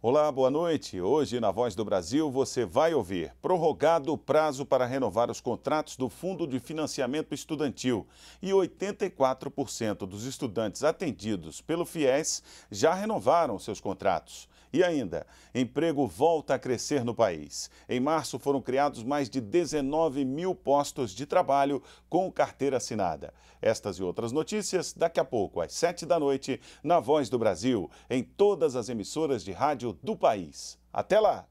Olá, boa noite. Hoje, na Voz do Brasil, você vai ouvir prorrogado o prazo para renovar os contratos do Fundo de Financiamento Estudantil e 84% dos estudantes atendidos pelo FIES já renovaram seus contratos. E ainda, emprego volta a crescer no país. Em março foram criados mais de 19 mil postos de trabalho com carteira assinada. Estas e outras notícias daqui a pouco, às 7 da noite, na Voz do Brasil, em todas as emissoras de rádio do país. Até lá!